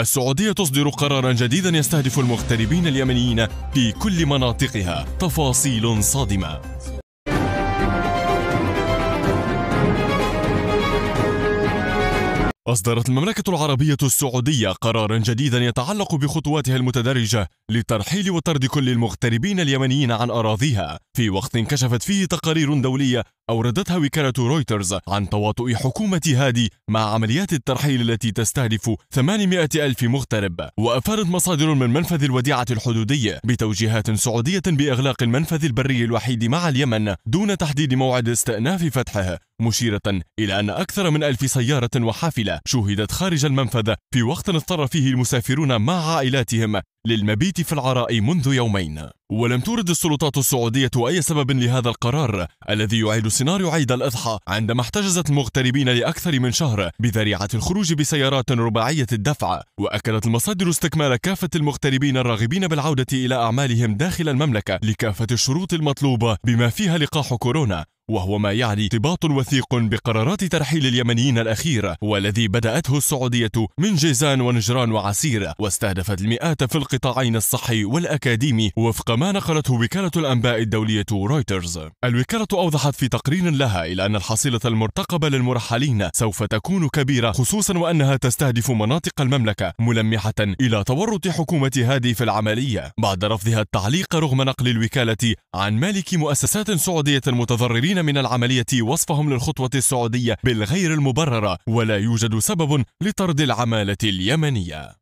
السعودية تصدر قرارا جديدا يستهدف المغتربين اليمنيين في كل مناطقها تفاصيل صادمة أصدرت المملكة العربية السعودية قرارا جديدا يتعلق بخطواتها المتدرجة للترحيل وطرد كل المغتربين اليمنيين عن أراضيها في وقت كشفت فيه تقارير دولية أوردتها وكالة رويترز عن تواطؤ حكومة هادي مع عمليات الترحيل التي تستهدف 800 ألف مغترب وأفادت مصادر من منفذ الوديعة الحدودي بتوجيهات سعودية بإغلاق المنفذ البري الوحيد مع اليمن دون تحديد موعد استئناف فتحه مشيرة إلى أن أكثر من ألف سيارة وحافلة شوهدت خارج المنفذ في وقت اضطر فيه المسافرون مع عائلاتهم للمبيت في العراء منذ يومين ولم تورد السلطات السعودية أي سبب لهذا القرار الذي يعيد سيناريو عيد الأضحى عندما احتجزت المغتربين لأكثر من شهر بذريعة الخروج بسيارات رباعية الدفع وأكدت المصادر استكمال كافة المغتربين الراغبين بالعودة إلى أعمالهم داخل المملكة لكافة الشروط المطلوبة بما فيها لقاح كورونا وهو ما يعني ارتباط وثيق بقرارات ترحيل اليمنيين الأخيرة والذي بدأته السعودية من جيزان ونجران وعسير واستهدفت المئات في القطاع القطاعين الصحي والأكاديمي وفق ما نقلته وكالة الأنباء الدولية رويترز الوكالة أوضحت في تقرير لها إلى أن الحصيلة المرتقبة للمرحلين سوف تكون كبيرة خصوصا وأنها تستهدف مناطق المملكة ملمحة إلى تورط حكومة هادي في العملية بعد رفضها التعليق رغم نقل الوكالة عن مالك مؤسسات سعودية المتضررين من العملية وصفهم للخطوة السعودية بالغير المبررة ولا يوجد سبب لطرد العمالة اليمنية